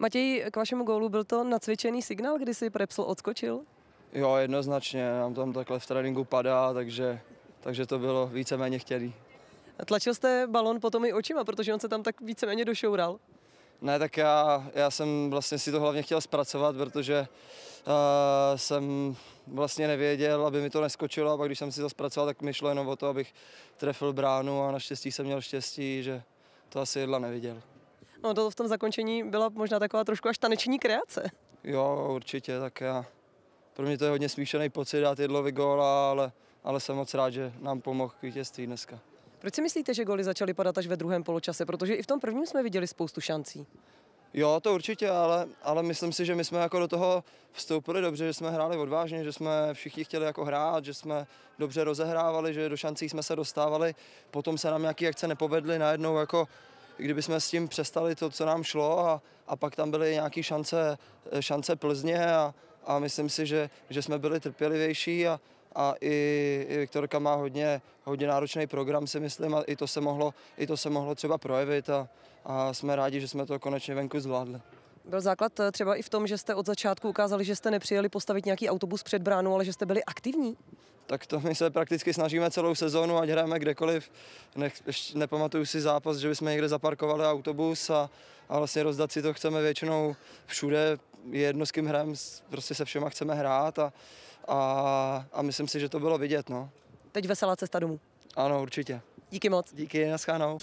Matěj, k vašemu gólu byl to nacvičený signál, kdy si Prepsl odskočil? Jo, jednoznačně, nám tam takhle v tréninku padá, takže, takže to bylo víceméně chtěný. Tlačil jste balon potom i očima, protože on se tam tak víceméně došoural? Ne, tak já, já jsem vlastně si to hlavně chtěl zpracovat, protože uh, jsem vlastně nevěděl, aby mi to neskočilo a pak když jsem si to zpracoval, tak mi šlo jenom o to, abych trefil bránu a naštěstí jsem měl štěstí, že to asi jedla neviděl. No to v tom zakončení byla možná taková trošku až taneční kreace. Jo, určitě, tak já. Pro mě to je hodně smíšený pocit dát Jedlovi gól, ale, ale jsem moc rád, že nám pomohl k vítězství dneska. Proč si myslíte, že góly začaly padat až ve druhém poločase? Protože i v tom prvním jsme viděli spoustu šancí. Jo, to určitě, ale, ale myslím si, že my jsme jako do toho vstoupili dobře, že jsme hráli odvážně, že jsme všichni chtěli jako hrát, že jsme dobře rozehrávali, že do šancí jsme se dostávali, potom se nám nějaké akce nepovedly, najednou jako kdyby jsme s tím přestali to, co nám šlo a, a pak tam byly nějaké šance, eh, šance Plzně a, a myslím si, že, že jsme byli trpělivější a, a i, i Viktorka má hodně, hodně náročný program, si myslím, a i to se mohlo, i to se mohlo třeba projevit a, a jsme rádi, že jsme to konečně venku zvládli. Byl základ eh, třeba i v tom, že jste od začátku ukázali, že jste nepřijeli postavit nějaký autobus před bránou, ale že jste byli aktivní? tak to my se prakticky snažíme celou sezónu, ať hrajeme kdekoliv. ještě nepamatuju si zápas, že bychom někde zaparkovali autobus a, a vlastně rozdat si to chceme většinou všude. Je jedno, s kým hrajeme, prostě se všema chceme hrát a, a, a myslím si, že to bylo vidět. No. Teď veselá cesta domů. Ano, určitě. Díky moc. Díky, naschánou.